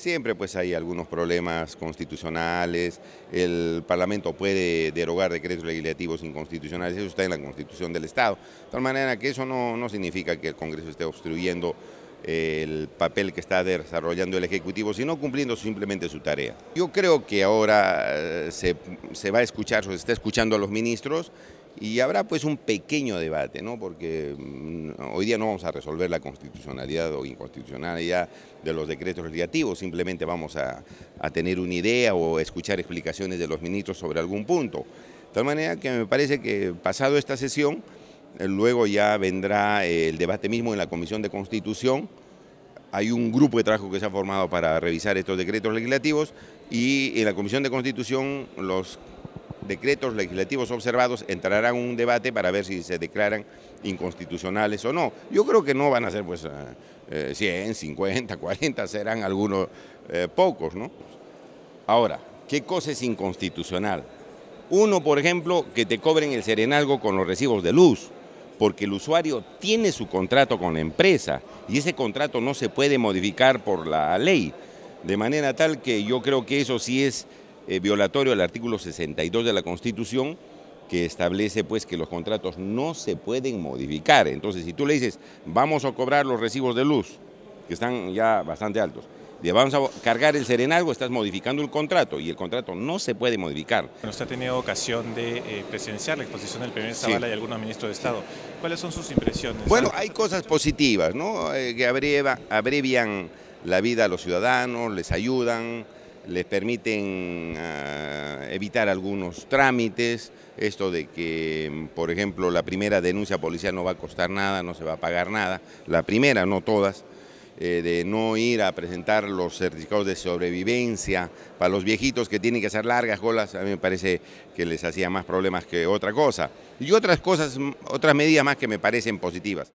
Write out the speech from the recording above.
Siempre pues hay algunos problemas constitucionales, el Parlamento puede derogar decretos legislativos inconstitucionales, eso está en la Constitución del Estado. De tal manera que eso no, significa que el Congreso esté obstruyendo eh, el papel que está desarrollando el Ejecutivo, sino cumpliendo simplemente su tarea. Yo creo que ahora eh, se, va a escuchar, se está escuchando a los ministros y habrá pues un pequeño debate, ¿no? porque mm, hoy día no vamos a resolver la constitucionalidad o inconstitucionalidad de los decretos legislativos, simplemente vamos a, a tener una idea o escuchar explicaciones de los ministros sobre algún punto. De tal manera que me parece que pasado esta sesión, eh, luego ya vendrá eh, el debate mismo en la Comisión de Constitución, hay un grupo de trabajo que se ha formado para revisar estos decretos legislativos y en la Comisión de Constitución los decretos legislativos observados entrarán un debate para ver si se declaran inconstitucionales o no. Yo creo que no van a ser pues 100, 50, 40, serán algunos eh, pocos, ¿no? Ahora, ¿qué cosa es inconstitucional? Uno, por ejemplo, que te cobren el serenalgo con los recibos de luz, porque el usuario tiene su contrato con la empresa y ese contrato no se puede modificar por la ley. De manera tal que yo creo que eso sí es eh, violatorio al artículo 62 de la Constitución que establece pues que los contratos no se pueden modificar. Entonces, si tú le dices, vamos a cobrar los recibos de luz, que están ya bastante altos, vamos a cargar el serenazgo, estás modificando el contrato y el contrato no se puede modificar. Usted ha tenido ocasión de eh, presenciar la exposición del primer Zavala y algunos ministros de Estado. ¿Cuáles son sus impresiones? Bueno, hay cosas positivas, ¿no? Eh, que abrevian la vida a los ciudadanos, les ayudan, les permiten ah, evitar algunos trámites, esto de que, por ejemplo, la primera denuncia policial no va a costar nada, no se va a pagar nada, la primera, no todas, eh, de no ir a presentar los certificados de sobrevivencia para los viejitos que tienen que hacer largas colas, a mí me parece que les hacía más problemas que otra cosa. Y otras cosas, otras medidas más que me parecen positivas.